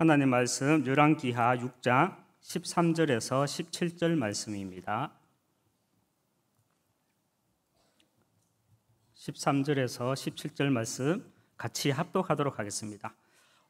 하나님 말씀 열랑기하 6장 13절에서 17절 말씀입니다. 13절에서 17절 말씀 같이 합독하도록 하겠습니다.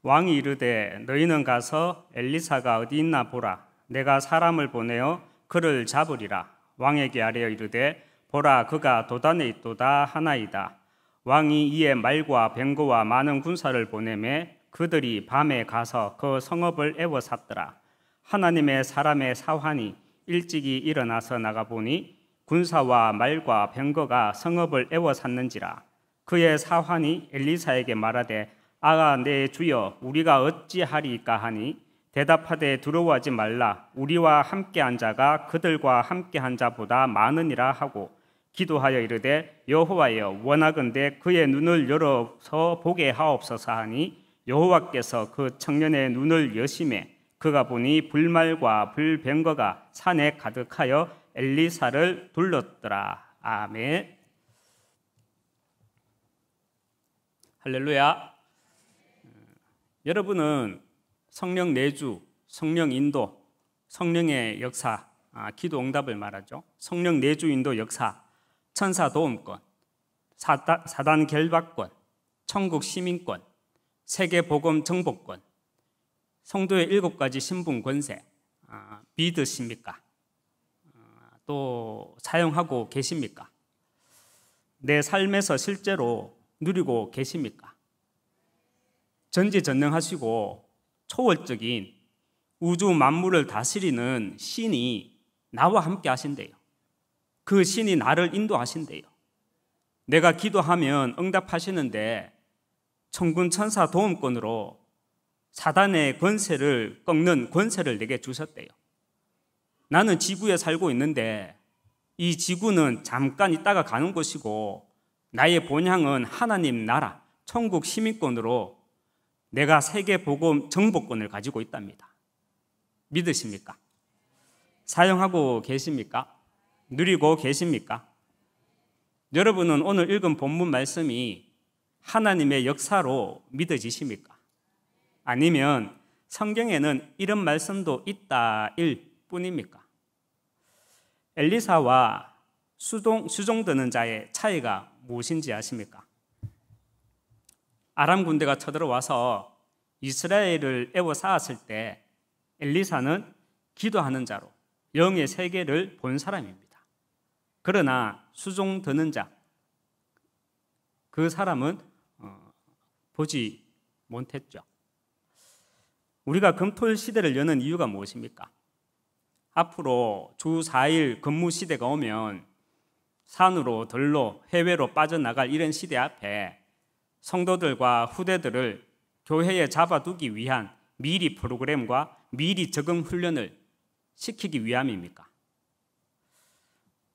왕이 이르되 너희는 가서 엘리사가 어디 있나 보라 내가 사람을 보내어 그를 잡으리라 왕에게 아뢰어 이르되 보라 그가 도단에 있도다 하나이다 왕이 이에 말과 뱅거와 많은 군사를 보내매 그들이 밤에 가서 그 성읍을 애워쌌더라. 하나님의 사람의 사환이 일찍이 일어나서 나가보니 군사와 말과 병거가 성읍을 애워쌌는지라. 그의 사환이 엘리사에게 말하되 아가 내 주여 우리가 어찌하리까 하니 대답하되 두려워하지 말라 우리와 함께 한 자가 그들과 함께 한 자보다 많으니라 하고 기도하여 이르되 여호와여 원하건대 그의 눈을 열어서 보게 하옵소서 하니 여호와께서 그 청년의 눈을 여심해 그가 보니 불말과 불병거가 산에 가득하여 엘리사를 둘렀더라. 아멘. 할렐루야. 여러분은 성령 내주, 성령 인도, 성령의 역사, 아, 기도 응답을 말하죠. 성령 내주 인도 역사, 천사 도움권, 사단, 사단 결박권, 천국 시민권, 세계 보음정복권 성도의 일곱 가지 신분 권세 아, 믿으십니까? 아, 또 사용하고 계십니까? 내 삶에서 실제로 누리고 계십니까? 전지전능하시고 초월적인 우주 만물을 다스리는 신이 나와 함께 하신대요. 그 신이 나를 인도하신대요. 내가 기도하면 응답하시는데 천군 천사 도움권으로 사단의 권세를 꺾는 권세를 내게 주셨대요. 나는 지구에 살고 있는데 이 지구는 잠깐 있다가 가는 곳이고 나의 본향은 하나님 나라, 천국 시민권으로 내가 세계 복음 정보권을 가지고 있답니다. 믿으십니까? 사용하고 계십니까? 누리고 계십니까? 여러분은 오늘 읽은 본문 말씀이 하나님의 역사로 믿어지십니까? 아니면 성경에는 이런 말씀도 있다일 뿐입니까? 엘리사와 수동, 수종드는 자의 차이가 무엇인지 아십니까? 아람 군대가 쳐들어와서 이스라엘을 애워싸았을 때 엘리사는 기도하는 자로 영의 세계를 본 사람입니다. 그러나 수종 드는 자, 그 사람은 보지 못했죠. 우리가 금토일 시대를 여는 이유가 무엇입니까? 앞으로 주 4일 근무 시대가 오면 산으로 들로 해외로 빠져나갈 이런 시대 앞에 성도들과 후대들을 교회에 잡아두기 위한 미리 프로그램과 미리 적응 훈련을 시키기 위함입니까?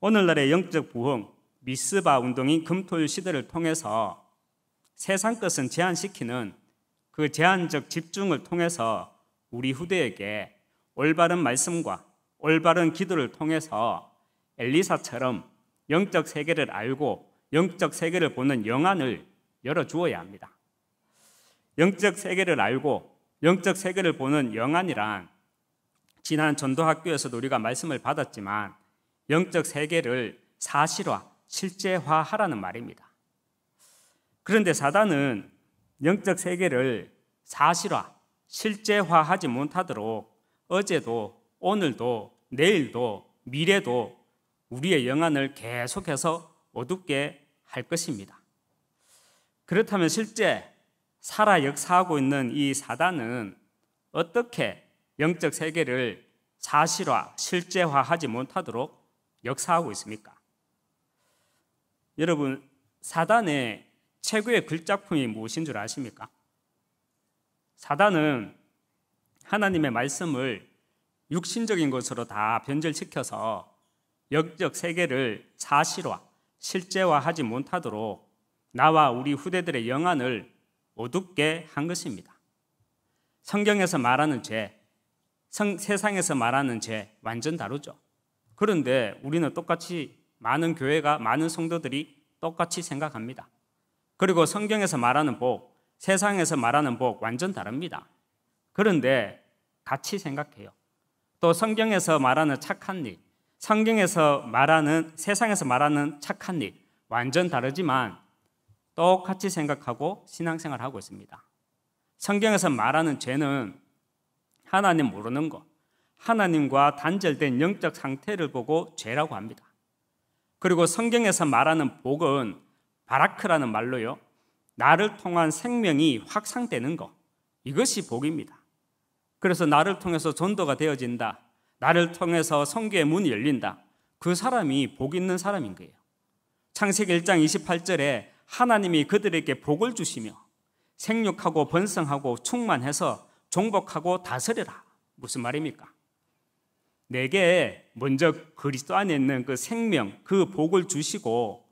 오늘날의 영적 부흥 미스바 운동이 금토일 시대를 통해서 세상 것은 제한시키는 그 제한적 집중을 통해서 우리 후대에게 올바른 말씀과 올바른 기도를 통해서 엘리사처럼 영적 세계를 알고 영적 세계를 보는 영안을 열어 주어야 합니다. 영적 세계를 알고 영적 세계를 보는 영안이란 지난 전도학교에서도 우리가 말씀을 받았지만 영적 세계를 사실화, 실제화하라는 말입니다. 그런데 사단은 영적 세계를 사실화, 실제화하지 못하도록 어제도 오늘도 내일도 미래도 우리의 영안을 계속해서 어둡게 할 것입니다. 그렇다면 실제 살아 역사하고 있는 이 사단은 어떻게 영적 세계를 사실화, 실제화하지 못하도록 역사하고 있습니까? 여러분, 사단의 최고의 글작품이 무엇인 줄 아십니까? 사단은 하나님의 말씀을 육신적인 것으로 다 변절시켜서 역적 세계를 사실화, 실제화하지 못하도록 나와 우리 후대들의 영안을 어둡게 한 것입니다. 성경에서 말하는 죄, 성, 세상에서 말하는 죄 완전 다르죠. 그런데 우리는 똑같이 많은 교회가 많은 성도들이 똑같이 생각합니다. 그리고 성경에서 말하는 복, 세상에서 말하는 복 완전 다릅니다. 그런데 같이 생각해요. 또 성경에서 말하는 착한 일, 성경에서 말하는 세상에서 말하는 착한 일 완전 다르지만 똑같이 생각하고 신앙생활 하고 있습니다. 성경에서 말하는 죄는 하나님 모르는 것, 하나님과 단절된 영적 상태를 보고 죄라고 합니다. 그리고 성경에서 말하는 복은 바라크라는 말로요. 나를 통한 생명이 확산되는 것. 이것이 복입니다. 그래서 나를 통해서 전도가 되어진다. 나를 통해서 성교의 문이 열린다. 그 사람이 복 있는 사람인 거예요. 창세기 1장 28절에 하나님이 그들에게 복을 주시며 생육하고 번성하고 충만해서 종복하고 다스려라. 무슨 말입니까? 내게 먼저 그리스도 안에 있는 그 생명, 그 복을 주시고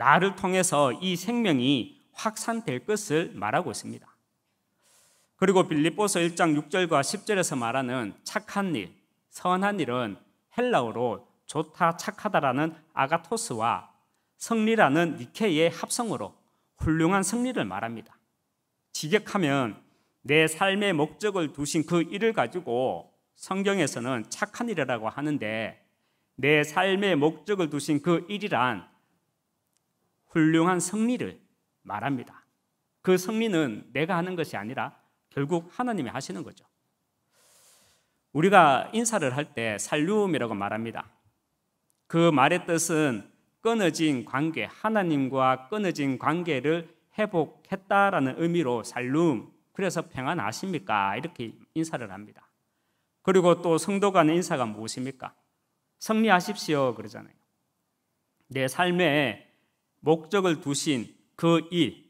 나를 통해서 이 생명이 확산될 것을 말하고 있습니다. 그리고 빌립보서 1장 6절과 10절에서 말하는 착한 일, 선한 일은 헬라어로 좋다, 착하다라는 아가토스와 승리라는 니케의 합성으로 훌륭한 승리를 말합니다. 직역하면 내 삶의 목적을 두신 그 일을 가지고 성경에서는 착한 일이라고 하는데 내 삶의 목적을 두신 그 일이란 훌륭한 승리를 말합니다. 그 승리는 내가 하는 것이 아니라 결국 하나님이 하시는 거죠. 우리가 인사를 할 때 살륨이라고 말합니다. 그 말의 뜻은 끊어진 관계, 하나님과 끊어진 관계를 회복했다라는 의미로 살룸, 그래서 평안하십니까? 이렇게 인사를 합니다. 그리고 또 성도 간의 인사가 무엇입니까? 승리하십시오. 그러잖아요. 내 삶에 목적을 두신 그 일,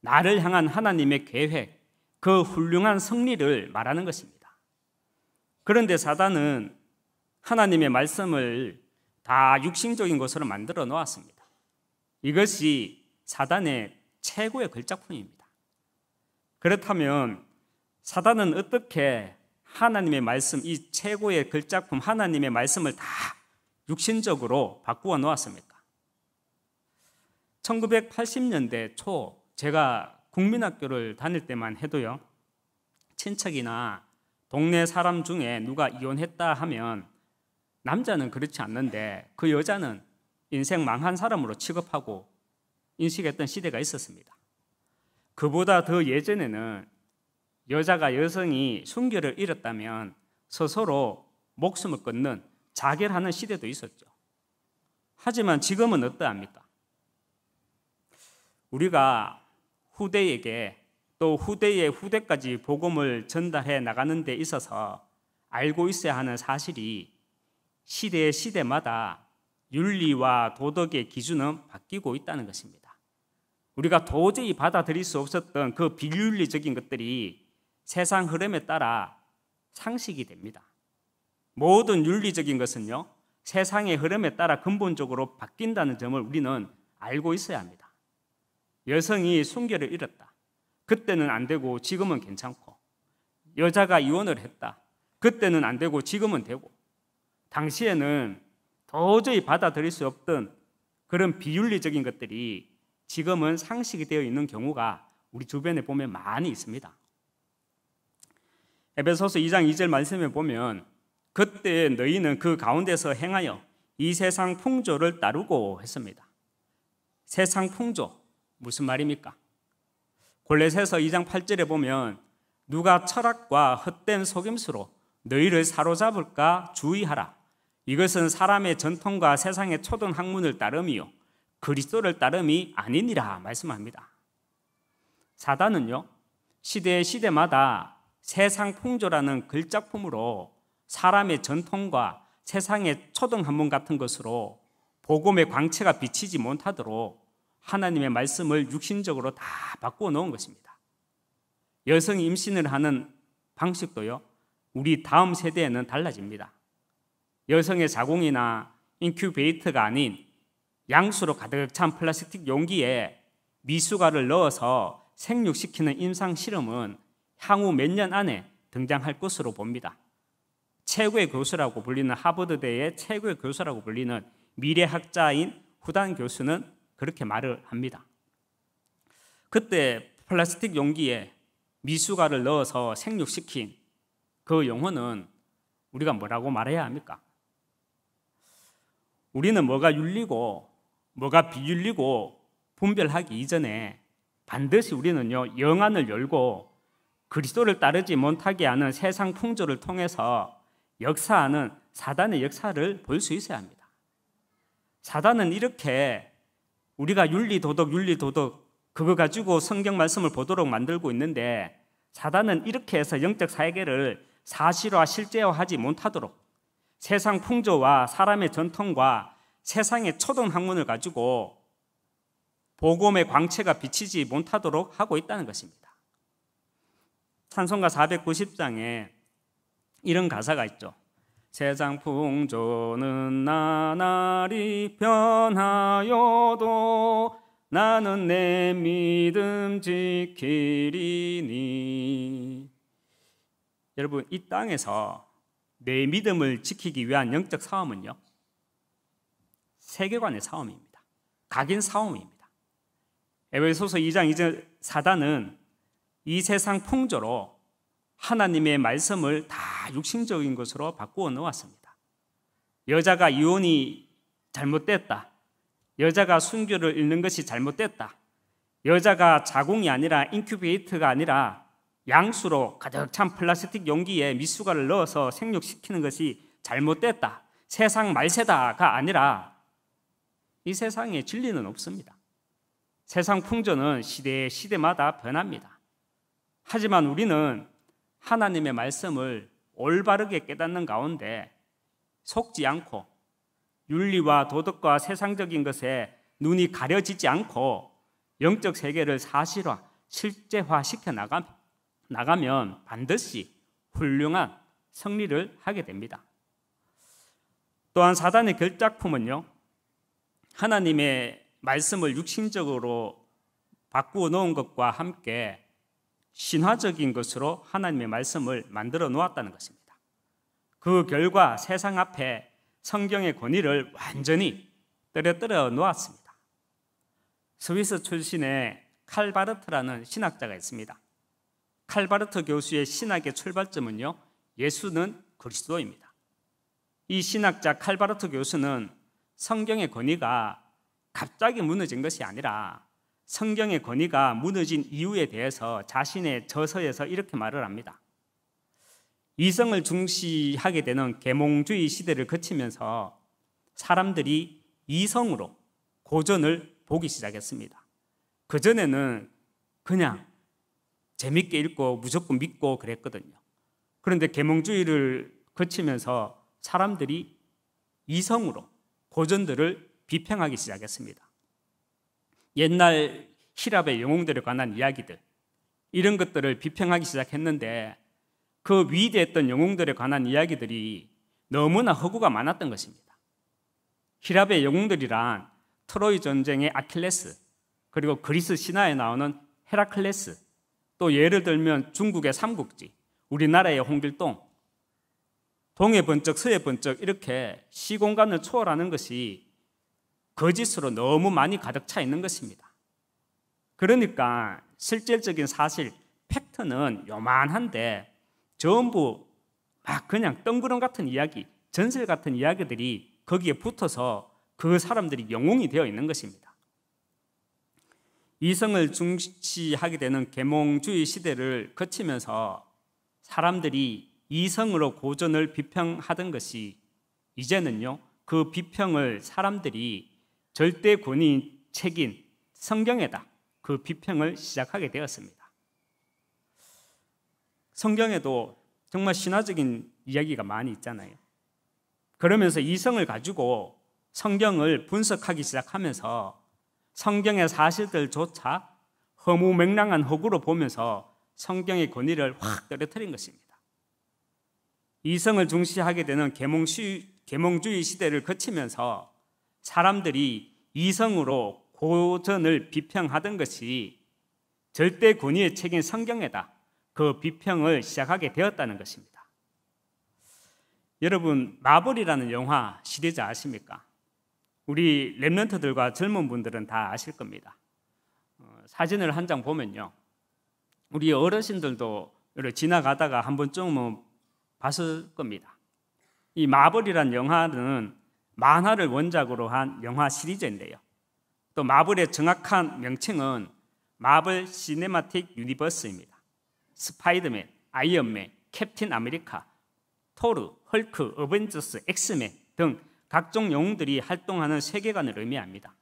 나를 향한 하나님의 계획, 그 훌륭한 승리를 말하는 것입니다. 그런데 사단은 하나님의 말씀을 다 육신적인 것으로 만들어 놓았습니다. 이것이 사단의 최고의 걸작품입니다. 그렇다면 사단은 어떻게 하나님의 말씀, 이 최고의 걸작품 하나님의 말씀을 다 육신적으로 바꾸어 놓았습니다. 1980년대 초 제가 국민학교를 다닐 때만 해도요. 친척이나 동네 사람 중에 누가 이혼했다 하면 남자는 그렇지 않는데 그 여자는 인생 망한 사람으로 취급하고 인식했던 시대가 있었습니다. 그보다 더 예전에는 여자가 여성이 순결을 잃었다면 스스로 목숨을 끊는 자결하는 시대도 있었죠. 하지만 지금은 어떠합니까? 우리가 후대에게 또 후대의 후대까지 복음을 전달해 나가는 데 있어서 알고 있어야 하는 사실이 시대 시대마다 윤리와 도덕의 기준은 바뀌고 있다는 것입니다. 우리가 도저히 받아들일 수 없었던 그 비윤리적인 것들이 세상 흐름에 따라 상식이 됩니다. 모든 윤리적인 것은요, 세상의 흐름에 따라 근본적으로 바뀐다는 점을 우리는 알고 있어야 합니다. 여성이 순결을 잃었다. 그때는 안 되고 지금은 괜찮고 여자가 이혼을 했다. 그때는 안 되고 지금은 되고 당시에는 도저히 받아들일 수 없던 그런 비윤리적인 것들이 지금은 상식이 되어 있는 경우가 우리 주변에 보면 많이 있습니다. 에베소서 2장 2절 말씀에 보면 그때 너희는 그 가운데서 행하여 이 세상 풍조를 따르고 했습니다. 세상 풍조, 무슨 말입니까? 골레새서 2장 8절에 보면 누가 철학과 헛된 속임수로 너희를 사로잡을까 주의하라. 이것은 사람의 전통과 세상의 초등 학문을 따름이요 그리스도를 따름이 아니니라 말씀합니다. 사단은요 시대 시대마다 세상 풍조라는 글작품으로 사람의 전통과 세상의 초등 학문 같은 것으로 복음의 광채가 비치지 못하도록 하나님의 말씀을 육신적으로 다바꿔 놓은 것입니다. 여성이 임신을 하는 방식도요. 우리 다음 세대에는 달라집니다. 여성의 자궁이나 인큐베이터가 아닌 양수로 가득 찬 플라스틱 용기에 미수가를 넣어서 생육시키는 임상 실험은 향후 몇 년 안에 등장할 것으로 봅니다. 최고의 교수라고 불리는 하버드대의 최고의 교수라고 불리는 미래학자인 후단 교수는 그렇게 말을 합니다. 그때 플라스틱 용기에 미숫가를 넣어서 생육시킨 그 용어는 우리가 뭐라고 말해야 합니까? 우리는 뭐가 윤리고 뭐가 비윤리고 분별하기 이전에 반드시 우리는요 영안을 열고 그리스도를 따르지 못하게 하는 세상 풍조를 통해서 역사하는 사단의 역사를 볼 수 있어야 합니다. 사단은 이렇게 우리가 윤리 도덕 윤리 도덕 그거 가지고 성경 말씀을 보도록 만들고 있는데 사단은 이렇게 해서 영적 사회계를 사실화 실제화하지 못하도록 세상 풍조와 사람의 전통과 세상의 초등 학문을 가지고 복음의 광채가 비치지 못하도록 하고 있다는 것입니다. 찬송가 490장에 이런 가사가 있죠. 세상 풍조는 나날이 변하여도 나는 내 믿음 지키리니. 여러분, 이 땅에서 내 믿음을 지키기 위한 영적 싸움은요, 세계관의 싸움입니다. 각인 싸움입니다. 에베소서 2장 2절 사단은 이 세상 풍조로 하나님의 말씀을 다 육신적인 것으로 바꾸어 놓았습니다. 여자가 이혼이 잘못됐다. 여자가 순교를 잃는 것이 잘못됐다. 여자가 자궁이 아니라 인큐베이트가 아니라 양수로 가득 찬 플라스틱 용기에 미숫가를 넣어서 생육시키는 것이 잘못됐다. 세상 말세다가 아니라 이 세상에 진리는 없습니다. 세상 풍조는 시대에 시대마다 변합니다. 하지만 우리는 하나님의 말씀을 올바르게 깨닫는 가운데 속지 않고 윤리와 도덕과 세상적인 것에 눈이 가려지지 않고 영적 세계를 사실화, 실제화 시켜 나가, 면 반드시 훌륭한 승리를 하게 됩니다. 또한 사단의 결작품은요, 하나님의 말씀을 육신적으로 바꾸어 놓은 것과 함께 신화적인 것으로 하나님의 말씀을 만들어 놓았다는 것입니다. 그 결과 세상 앞에 성경의 권위를 완전히 떨어뜨려 놓았습니다. 스위스 출신의 칼바르트라는 신학자가 있습니다. 칼바르트 교수의 신학의 출발점은요, 예수는 그리스도입니다. 이 신학자 칼바르트 교수는 성경의 권위가 갑자기 무너진 것이 아니라 성경의 권위가 무너진 이유에 대해서 자신의 저서에서 이렇게 말을 합니다. 이성을 중시하게 되는 계몽주의 시대를 거치면서 사람들이 이성으로 고전을 보기 시작했습니다. 그전에는 그냥 재밌게 읽고 무조건 믿고 그랬거든요. 그런데 계몽주의를 거치면서 사람들이 이성으로 고전들을 비평하기 시작했습니다. 옛날 히랍의 영웅들에 관한 이야기들 이런 것들을 비평하기 시작했는데 그 위대했던 영웅들에 관한 이야기들이 너무나 허구가 많았던 것입니다. 히랍의 영웅들이란 트로이 전쟁의 아킬레스 그리고 그리스 신화에 나오는 헤라클레스 또 예를 들면 중국의 삼국지 우리나라의 홍길동 동해 번쩍 서해 번쩍 이렇게 시공간을 초월하는 것이 거짓으로 너무 많이 가득 차 있는 것입니다. 그러니까 실질적인 사실, 팩트는 요만한데 전부 막 그냥 뜬구름 같은 이야기, 전설 같은 이야기들이 거기에 붙어서 그 사람들이 영웅이 되어 있는 것입니다. 이성을 중시하게 되는 계몽주의 시대를 거치면서 사람들이 이성으로 고전을 비평하던 것이 이제는요, 그 비평을 사람들이 절대 권위 책인 성경에다 그 비평을 시작하게 되었습니다. 성경에도 정말 신화적인 이야기가 많이 있잖아요. 그러면서 이성을 가지고 성경을 분석하기 시작하면서 성경의 사실들조차 허무맹랑한 허구로 보면서 성경의 권위를 확 떨어뜨린 것입니다. 이성을 중시하게 되는 계몽주의 시대를 거치면서 사람들이 이성으로 고전을 비평하던 것이 절대 권위의 책인 성경에다 그 비평을 시작하게 되었다는 것입니다. 여러분 마블이라는 영화 시리즈 아십니까? 우리 랩런트들과 젊은 분들은 다 아실 겁니다. 어, 사진을 한 장 보면요, 우리 어르신들도 지나가다가 한 번쯤은 봤을 겁니다. 이 마블이란 영화는 만화를 원작으로 한 영화 시리즈인데요. 또 마블의 정확한 명칭은 마블 시네마틱 유니버스입니다. 스파이더맨, 아이언맨, 캡틴 아메리카, 토르, 헐크, 어벤져스, 엑스맨 등 각종 영웅들이 활동하는 세계관을 의미합니다.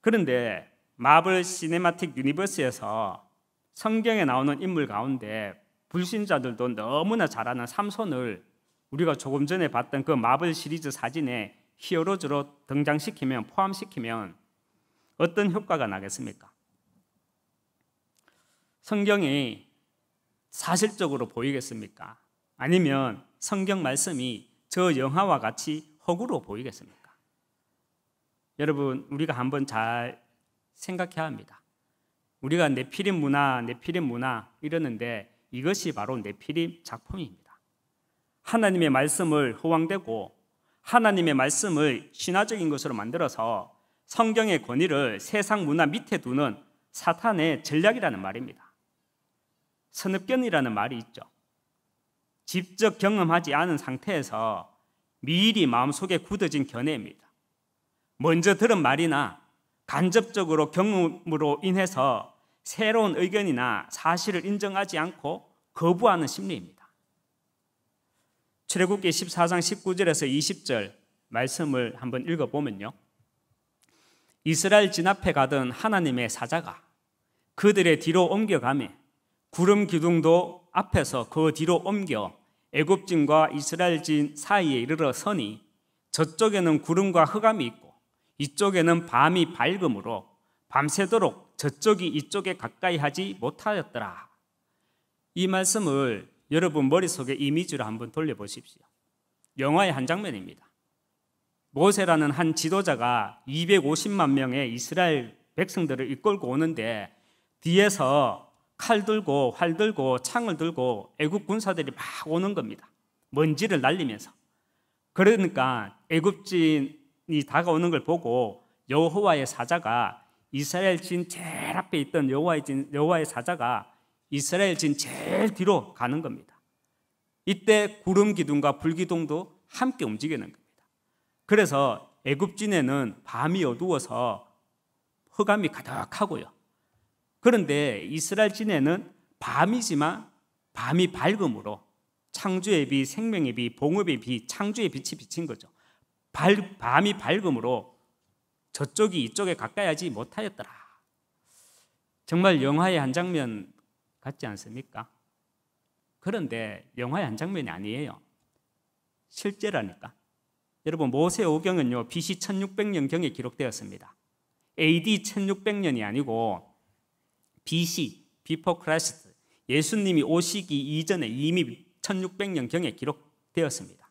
그런데 마블 시네마틱 유니버스에서 성경에 나오는 인물 가운데 불신자들도 너무나 잘하는 삼손을 우리가 조금 전에 봤던 그 마블 시리즈 사진에 히어로즈로 등장시키면 포함시키면 어떤 효과가 나겠습니까? 성경이 사실적으로 보이겠습니까? 아니면 성경 말씀이 저 영화와 같이 허구로 보이겠습니까? 여러분, 우리가 한번 잘 생각해야 합니다. 우리가 내피림 문화, 내피림 문화 이러는데 이것이 바로 내피림 작품입니다. 하나님의 말씀을 허황되고 하나님의 말씀을 신화적인 것으로 만들어서 성경의 권위를 세상 문화 밑에 두는 사탄의 전략이라는 말입니다. 선입견이라는 말이 있죠. 직접 경험하지 않은 상태에서 미리 마음속에 굳어진 견해입니다. 먼저 들은 말이나 간접적으로 경험으로 인해서 새로운 의견이나 사실을 인정하지 않고 거부하는 심리입니다. 출애굽기 14장 19절에서 20절 말씀을 한번 읽어보면요. 이스라엘 진압해 가던 하나님의 사자가 그들의 뒤로 옮겨가며 구름 기둥도 앞에서 그 뒤로 옮겨 애굽진과 이스라엘진 사이에 이르러 서니 저쪽에는 구름과 흑암이 있고 이쪽에는 밤이 밝음으로 밤새도록 저쪽이 이쪽에 가까이 하지 못하였더라. 이 말씀을 여러분 머릿속에 이미지를 한번 돌려보십시오. 영화의 한 장면입니다. 모세라는 한 지도자가 250만 명의 이스라엘 백성들을 이끌고 오는데 뒤에서 칼 들고 활 들고 창을 들고 애굽 군사들이 막 오는 겁니다. 먼지를 날리면서. 그러니까 애굽진이 다가오는 걸 보고 여호와의 사자가 이스라엘 진 제일 앞에 있던 여호와의, 진, 여호와의 사자가 이스라엘 진 제일 뒤로 가는 겁니다. 이때 구름 기둥과 불 기둥도 함께 움직이는 겁니다. 그래서 애굽진에는 밤이 어두워서 흑암이 가득하고요. 그런데 이스라엘 진에는 밤이지만 밤이 밝음으로 창조의 빛, 생명의 빛, 봉업의 빛, 창조의 빛이 비친 거죠. 발, 밤이 밝음으로 저쪽이 이쪽에 가까이 하지 못하였더라. 정말 영화의 한 장면 같지 않습니까? 그런데 영화의 한 장면이 아니에요. 실제라니까. 여러분 모세 오경은요 BC 1600년경에 기록되었습니다. AD 1600년이 아니고 BC before Christ 예수님이 오시기 이전에 이미 1600년경에 기록되었습니다.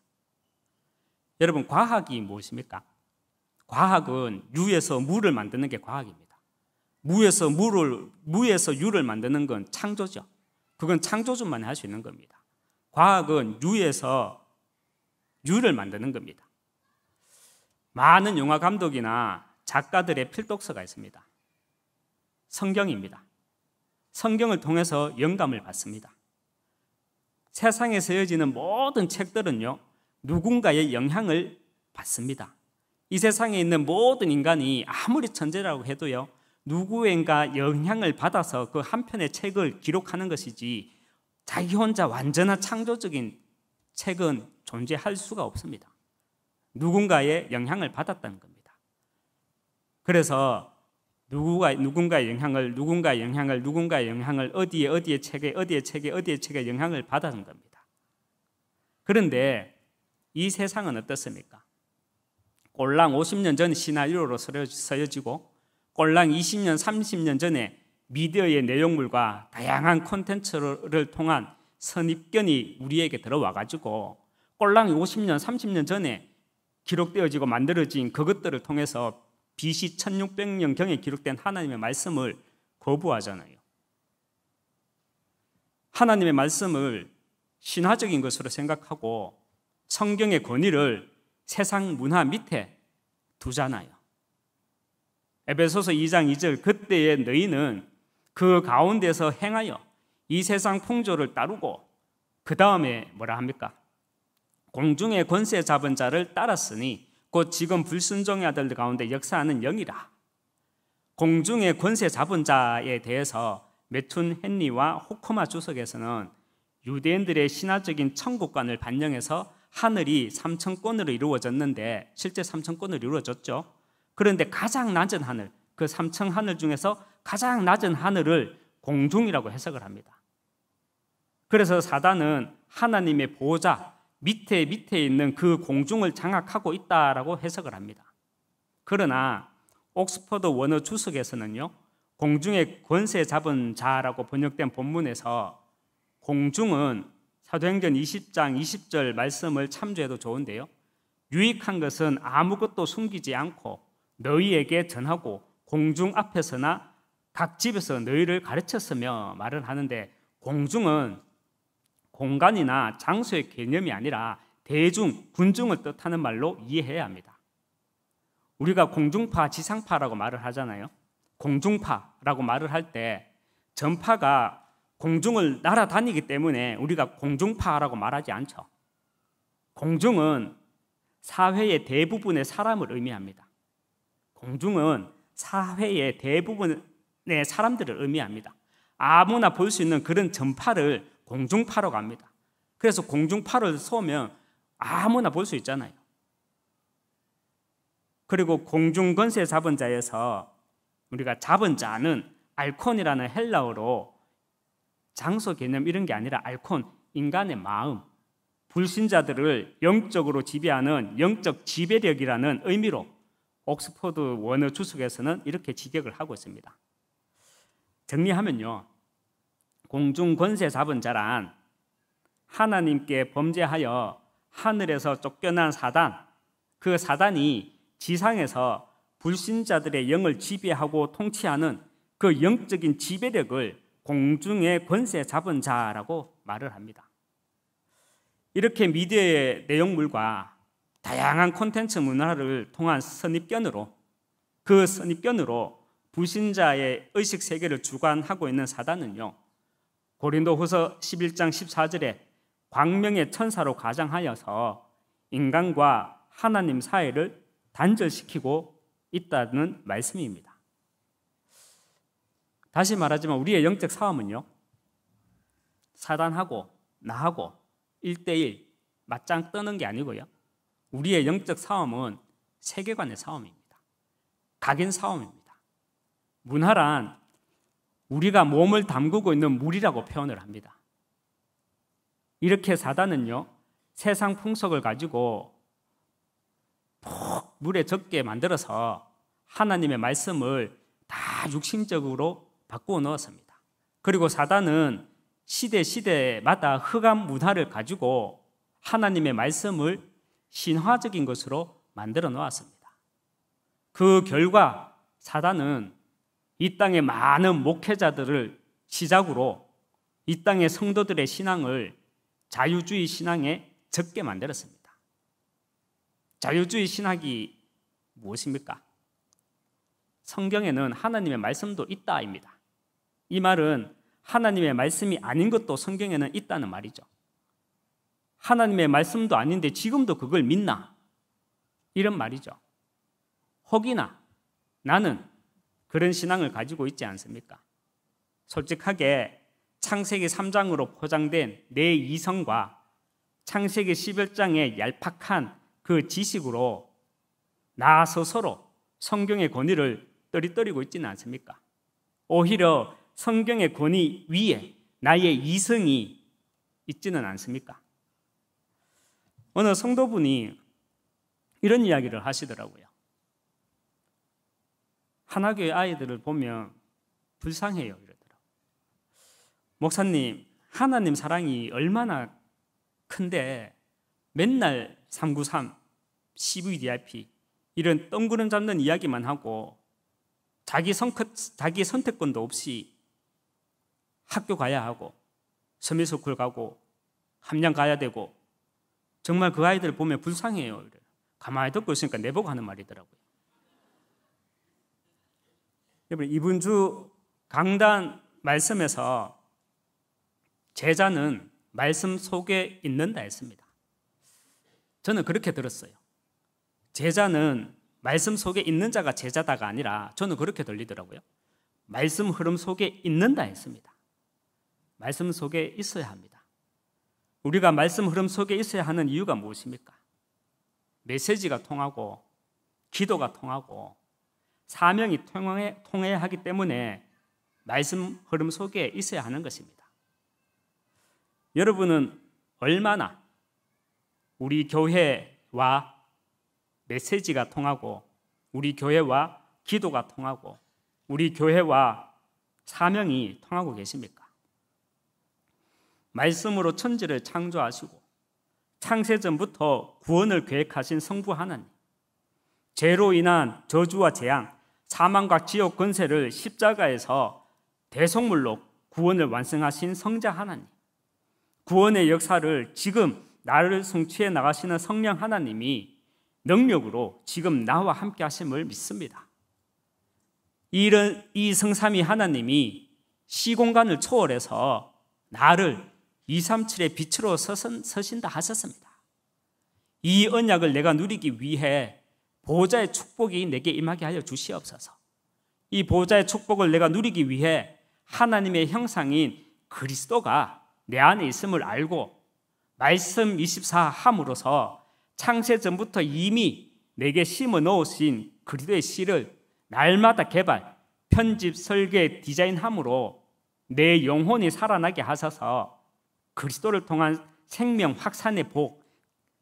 여러분 과학이 무엇입니까? 과학은 유에서 물을 만드는 게 과학입니다. 무에서 무를 무에서 유를 만드는 건 창조죠. 그건 창조주만이 할수 있는 겁니다. 과학은 유에서 유를 만드는 겁니다. 많은 영화 감독이나 작가들의 필독서가 있습니다. 성경입니다. 성경을 통해서 영감을 받습니다. 세상에 쓰여지는 모든 책들은요, 누군가의 영향을 받습니다. 이 세상에 있는 모든 인간이 아무리 천재라고 해도요, 누구인가 영향을 받아서 그 한 편의 책을 기록하는 것이지 자기 혼자 완전한 창조적인 책은 존재할 수가 없습니다. 누군가의 영향을 받았다는 겁니다. 그래서 누구가 누군가의 영향을 누군가의 영향을 누군가의 영향을 어디에 어디에 책에 어디에 책에 어디에 책에 영향을 받았는 겁니다. 그런데 이 세상은 어떻습니까? 꼴랑 50년 전 시나리오로 쓰여지고 꼴랑 20년, 30년 전에 미디어의 내용물과 다양한 콘텐츠를 통한 선입견이 우리에게 들어와 가지고 꼴랑 50년, 30년 전에 기록되어지고 만들어진 그것들을 통해서 BC 1600년 경에 기록된 하나님의 말씀을 거부하잖아요. 하나님의 말씀을 신화적인 것으로 생각하고 성경의 권위를 세상 문화 밑에 두잖아요. 에베소서 2장 2절 그때의 너희는 그 가운데서 행하여 이 세상 풍조를 따르고 그 다음에 뭐라 합니까? 공중의 권세 잡은 자를 따랐으니 곧 지금 불순종의 아들 가운데 역사하는 영이라. 공중의 권세 잡은 자에 대해서 메툰 헨리와 호코마 주석에서는 유대인들의 신화적인 천국관을 반영해서 하늘이 삼천권으로 이루어졌는데 실제 삼천권으로 이루어졌죠. 그런데 가장 낮은 하늘, 그 3층 하늘 중에서 가장 낮은 하늘을 공중이라고 해석을 합니다. 그래서 사단은 하나님의 보호자 밑에 밑에 있는 그 공중을 장악하고 있다라고 해석을 합니다. 그러나 옥스퍼드 원어 주석에서는요. 공중의 권세 잡은 자라고 번역된 본문에서 공중은 사도행전 20장 20절 말씀을 참조해도 좋은데요. 유익한 것은 아무것도 숨기지 않고 너희에게 전하고 공중 앞에서나 각 집에서 너희를 가르쳤으며 말을 하는데 공중은 공간이나 장소의 개념이 아니라 대중, 군중을 뜻하는 말로 이해해야 합니다. 우리가 공중파, 지상파라고 말을 하잖아요. 공중파라고 말을 할 때 전파가 공중을 날아다니기 때문에 우리가 공중파라고 말하지 않죠. 공중은 사회의 대부분의 사람을 의미합니다. 공중은 사회의 대부분의 사람들을 의미합니다. 아무나 볼 수 있는 그런 전파를 공중파로 갑니다. 그래서 공중파를 쏘면 아무나 볼 수 있잖아요. 그리고 공중건세 자본자에서 우리가 자본자는 알콘이라는 헬라어로 장소 개념 이런 게 아니라 알콘, 인간의 마음, 불신자들을 영적으로 지배하는 영적 지배력이라는 의미로 옥스퍼드 원어 주석에서는 이렇게 지적을 하고 있습니다. 정리하면요. 공중 권세 잡은 자란 하나님께 범죄하여 하늘에서 쫓겨난 사단, 그 사단이 지상에서 불신자들의 영을 지배하고 통치하는 그 영적인 지배력을 공중의 권세 잡은 자라고 말을 합니다. 이렇게 미디어의 내용물과 다양한 콘텐츠 문화를 통한 선입견으로 그 선입견으로 불신자의 의식 세계를 주관하고 있는 사단은요. 고린도후서 11장 14절에 광명의 천사로 가장하여서 인간과 하나님 사이를 단절시키고 있다는 말씀입니다. 다시 말하지만 우리의 영적 싸움은요. 사단하고 나하고 1대1 맞짱 뜨는 게 아니고요. 우리의 영적 싸움은 세계관의 싸움입니다. 각인 싸움입니다. 문화란 우리가 몸을 담그고 있는 물이라고 표현을 합니다. 이렇게 사단은요, 세상 풍속을 가지고 푹 물에 적게 만들어서 하나님의 말씀을 다 육신적으로 바꾸어 넣었습니다. 그리고 사단은 시대 시대마다 흑암 문화를 가지고 하나님의 말씀을 신화적인 것으로 만들어 놓았습니다. 그 결과 사단은 이 땅의 많은 목회자들을 시작으로 이 땅의 성도들의 신앙을 자유주의 신앙에 적게 만들었습니다. 자유주의 신학이 무엇입니까? 성경에는 하나님의 말씀도 있다입니다. 이 말은 하나님의 말씀이 아닌 것도 성경에는 있다는 말이죠. 하나님의 말씀도 아닌데 지금도 그걸 믿나? 이런 말이죠. 혹이나 나는 그런 신앙을 가지고 있지 않습니까? 솔직하게 창세기 3장으로 포장된 내 이성과 창세기 11장의 얄팍한 그 지식으로 나 스스로 성경의 권위를 떨이떨이고 있지는 않습니까? 오히려 성경의 권위 위에 나의 이성이 있지는 않습니까? 어느 성도분이 이런 이야기를 하시더라고요. 한학교의 아이들을 보면 불쌍해요. 목사님, 하나님 사랑이 얼마나 큰데 맨날 393, CVDIP 이런 똥구름 잡는 이야기만 하고 자기, 선 자기 선택권도 없이 학교 가야 하고 섬유소쿨 가고 함양 가야 되고 정말 그 아이들을 보면 불쌍해요. 가만히 듣고 있으니까 내보고 하는 말이더라고요. 여러분 이번 주 강단 말씀에서 제자는 말씀 속에 있는다 했습니다. 저는 그렇게 들었어요. 제자는 말씀 속에 있는 자가 제자다가 아니라 저는 그렇게 들리더라고요. 말씀 흐름 속에 있는다 했습니다. 말씀 속에 있어야 합니다. 우리가 말씀 흐름 속에 있어야 하는 이유가 무엇입니까? 메시지가 통하고 기도가 통하고 사명이 통해, 통해야 하기 때문에 말씀 흐름 속에 있어야 하는 것입니다. 여러분은 얼마나 우리 교회와 메시지가 통하고 우리 교회와 기도가 통하고 우리 교회와 사명이 통하고 계십니까? 말씀으로 천지를 창조하시고 창세전부터 구원을 계획하신 성부 하나님. 죄로 인한 저주와 재앙, 사망과 지옥 권세를 십자가에서 대속물로 구원을 완성하신 성자 하나님. 구원의 역사를 지금 나를 성취해 나가시는 성령 하나님이 능력으로 지금 나와 함께 하심을 믿습니다. 이런 이 성삼위 하나님이 시공간을 초월해서 나를 237의 빛으로 서선, 서신다 하셨습니다. 이 언약을 내가 누리기 위해 보호자의 축복이 내게 임하게 하여 주시옵소서. 이 보호자의 축복을 내가 누리기 위해 하나님의 형상인 그리스도가 내 안에 있음을 알고 말씀 24 함으로서 창세 전부터 이미 내게 심어 놓으신 그리스도의 씨를 날마다 개발, 편집, 설계, 디자인함으로 내 영혼이 살아나게 하셔서 그리스도를 통한 생명 확산의 복,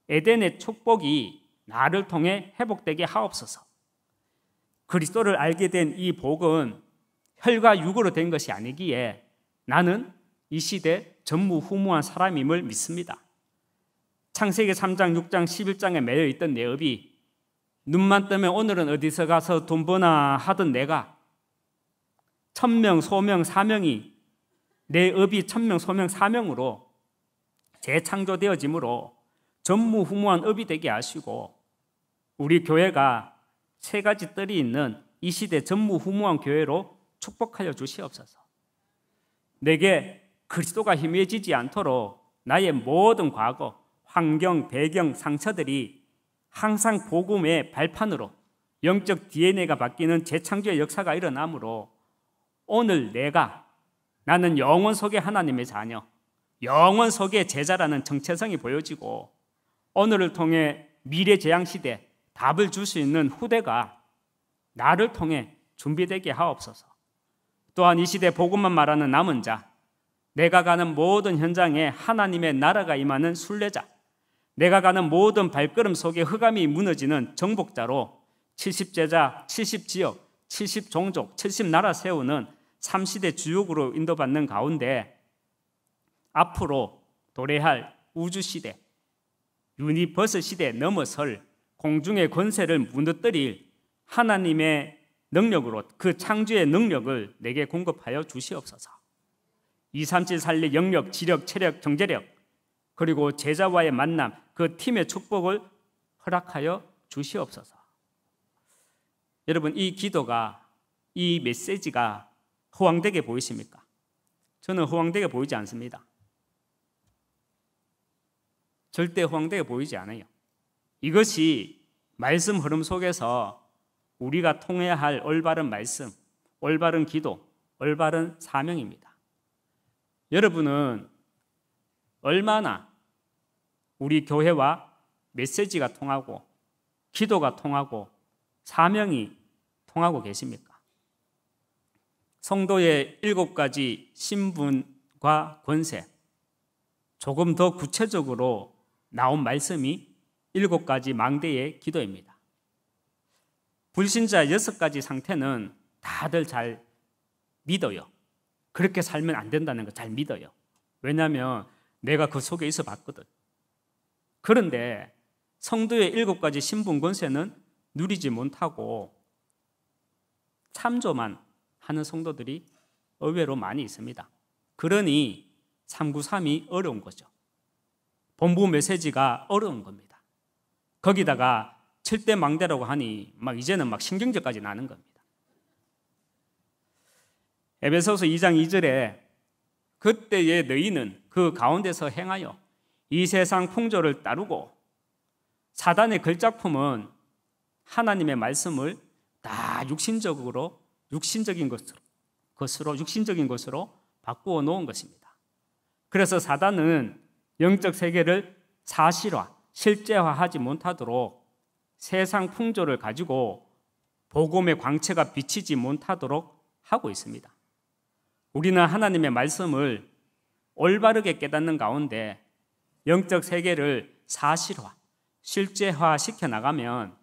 에덴의 축복이 나를 통해 회복되게 하옵소서. 그리스도를 알게 된 이 복은 혈과 육으로 된 것이 아니기에 나는 이 시대 전무후무한 사람임을 믿습니다. 창세기 3장, 6장, 11장에 매여 있던 내 업이 눈만 뜨면 오늘은 어디서 가서 돈 버나 하던 내가 천명, 소명, 사명이 내 업이 천명, 소명, 사명으로 재창조되어짐으로 전무후무한 업이 되게 하시고 우리 교회가 세 가지 뜰이 있는 이 시대 전무후무한 교회로 축복하여 주시옵소서. 내게 그리스도가 희미해지지 않도록 나의 모든 과거, 환경, 배경, 상처들이 항상 복음의 발판으로 영적 DNA가 바뀌는 재창조의 역사가 일어나므로 오늘 내가 나는 영원 속의 하나님의 자녀, 영원속의 제자라는 정체성이 보여지고 오늘을 통해 미래 재앙 시대 답을 줄 수 있는 후대가 나를 통해 준비되게 하옵소서. 또한 이 시대 복음만 말하는 남은 자, 내가 가는 모든 현장에 하나님의 나라가 임하는 순례자, 내가 가는 모든 발걸음 속에 흑암이 무너지는 정복자로 70제자, 70지역, 70종족, 70나라 세우는 3시대 주역으로 인도받는 가운데 앞으로 도래할 우주 시대, 유니버스 시대 넘어설 공중의 권세를 무너뜨릴 하나님의 능력으로 그 창조의 능력을 내게 공급하여 주시옵소서. 237 살리 영력, 지력, 체력, 경제력 그리고 제자와의 만남 그 팀의 축복을 허락하여 주시옵소서. 여러분 이 기도가 이 메시지가 허황되게 보이십니까? 저는 허황되게 보이지 않습니다. 절대 황당해 보이지 않아요. 이것이 말씀 흐름 속에서 우리가 통해야 할 올바른 말씀, 올바른 기도, 올바른 사명입니다. 여러분은 얼마나 우리 교회와 메시지가 통하고 기도가 통하고 사명이 통하고 계십니까? 성도의 일곱 가지 신분과 권세 조금 더 구체적으로 나온 말씀이 일곱 가지 망대의 기도입니다. 불신자 여섯 가지 상태는 다들 잘 믿어요. 그렇게 살면 안 된다는 거 잘 믿어요. 왜냐하면 내가 그 속에 있어 봤거든. 그런데 성도의 일곱 가지 신분 권세는 누리지 못하고 참조만 하는 성도들이 의외로 많이 있습니다. 그러니 393이 어려운 거죠. 본부 메시지가 어려운 겁니다. 거기다가 칠대 망대라고 하니 막 이제는 막 신경질까지 나는 겁니다. 에베소서 2장 2절에 그때의 너희는 그 가운데서 행하여 이 세상 풍조를 따르고 사단의 걸작품은 하나님의 말씀을 다 육신적으로 육신적인 것으로, 것으로 육신적인 것으로 바꾸어 놓은 것입니다. 그래서 사단은 영적 세계를 사실화, 실제화하지 못하도록 세상 풍조를 가지고 복음의 광채가 비치지 못하도록 하고 있습니다. 우리는 하나님의 말씀을 올바르게 깨닫는 가운데 영적 세계를 사실화, 실제화 시켜 나가면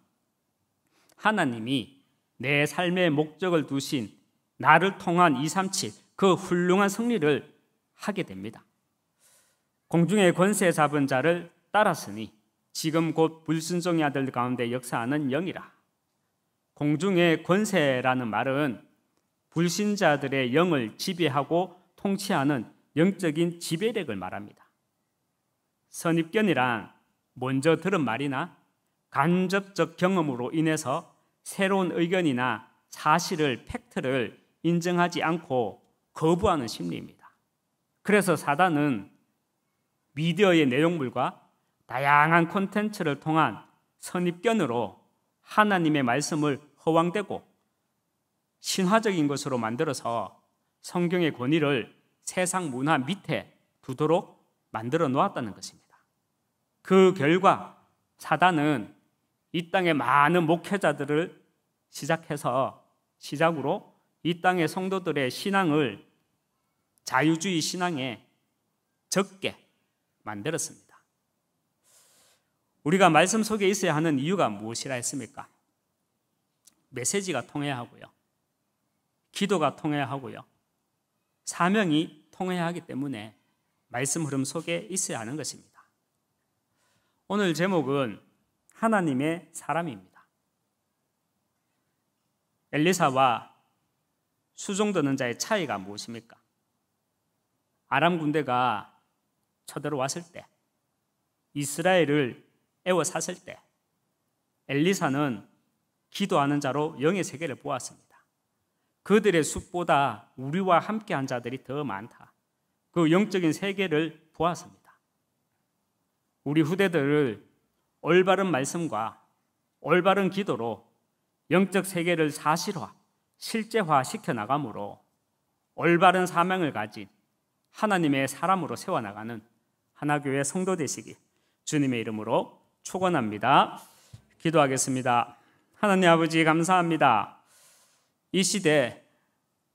하나님이 내 삶의 목적을 두신 나를 통한 237 그 훌륭한 승리를 하게 됩니다. 공중의 권세 잡은 자를 따랐으니 지금 곧 불순종의 아들 가운데 역사하는 영이라. 공중의 권세라는 말은 불신자들의 영을 지배하고 통치하는 영적인 지배력을 말합니다. 선입견이란 먼저 들은 말이나 간접적 경험으로 인해서 새로운 의견이나 사실을 팩트를 인정하지 않고 거부하는 심리입니다. 그래서 사단은 미디어의 내용물과 다양한 콘텐츠를 통한 선입견으로 하나님의 말씀을 허황되고 신화적인 것으로 만들어서 성경의 권위를 세상 문화 밑에 두도록 만들어 놓았다는 것입니다. 그 결과 사단은 이 땅의 많은 목회자들을 시작해서 시작으로 이 땅의 성도들의 신앙을 자유주의 신앙에 적게 만들었습니다. 우리가 말씀 속에 있어야 하는 이유가 무엇이라 했습니까? 메시지가 통해야 하고요. 기도가 통해야 하고요. 사명이 통해야 하기 때문에 말씀 흐름 속에 있어야 하는 것입니다. 오늘 제목은 하나님의 사람입니다. 엘리사와 수종 드는 자의 차이가 무엇입니까? 아람 군대가 쳐들어왔을 때, 이스라엘을 애워쌌을 때, 엘리사는 기도하는 자로 영의 세계를 보았습니다. 그들의 숲보다 우리와 함께한 자들이 더 많다. 그 영적인 세계를 보았습니다. 우리 후대들을 올바른 말씀과 올바른 기도로 영적 세계를 사실화, 실제화 시켜 나가므로 올바른 사명을 가진 하나님의 사람으로 세워나가는 하나교회 성도 되시기 주님의 이름으로 축원합니다. 기도하겠습니다. 하나님 아버지 감사합니다. 이 시대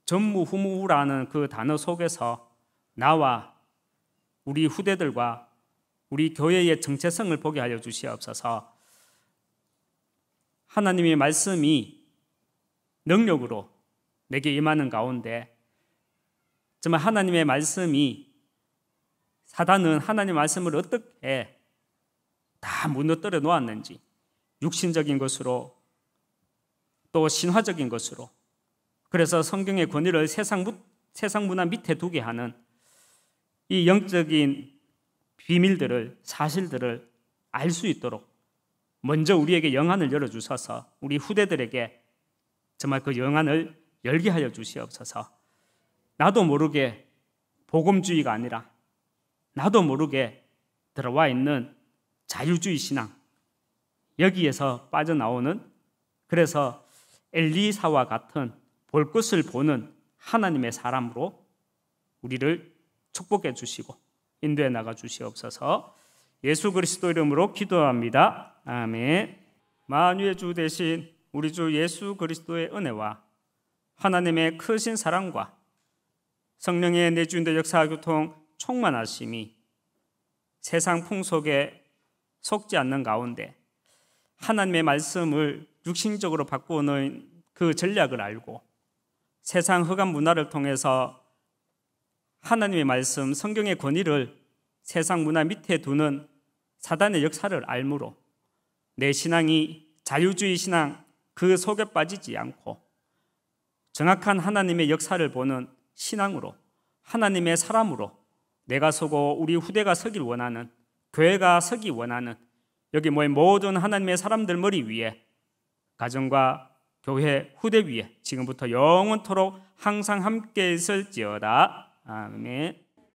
전무후무라는 그 단어 속에서 나와 우리 후대들과 우리 교회의 정체성을 보게 하여 주시옵소서. 하나님의 말씀이 능력으로 내게 임하는 가운데 정말 하나님의 말씀이 사단은 하나님 말씀을 어떻게 다 무너뜨려 놓았는지 육신적인 것으로 또 신화적인 것으로 그래서 성경의 권위를 세상, 세상 문화 밑에 두게 하는 이 영적인 비밀들을 사실들을 알 수 있도록 먼저 우리에게 영안을 열어 주셔서 우리 후대들에게 정말 그 영안을 열게 하여 주시옵소서. 나도 모르게 복음주의가 아니라 나도 모르게 들어와 있는 자유주의 신앙 여기에서 빠져나오는 그래서 엘리사와 같은 볼 것을 보는 하나님의 사람으로 우리를 축복해 주시고 인도해 나가 주시옵소서. 예수 그리스도 이름으로 기도합니다. 아멘. 만유의 주 대신 우리 주 예수 그리스도의 은혜와 하나님의 크신 사랑과 성령의 내주인의 역사 교통 총만하심이 세상 풍속에 속지 않는 가운데 하나님의 말씀을 육신적으로 바꾸어 놓은 그 전략을 알고 세상 흑암 문화를 통해서 하나님의 말씀, 성경의 권위를 세상 문화 밑에 두는 사단의 역사를 알므로 내 신앙이 자유주의 신앙 그 속에 빠지지 않고 정확한 하나님의 역사를 보는 신앙으로 하나님의 사람으로 내가 서고 우리 후대가 서길 원하는 교회가 서기 원하는 여기 모인 모든 하나님의 사람들 머리 위에 가정과 교회 후대 위에 지금부터 영원토록 항상 함께 있을지어다. 아멘.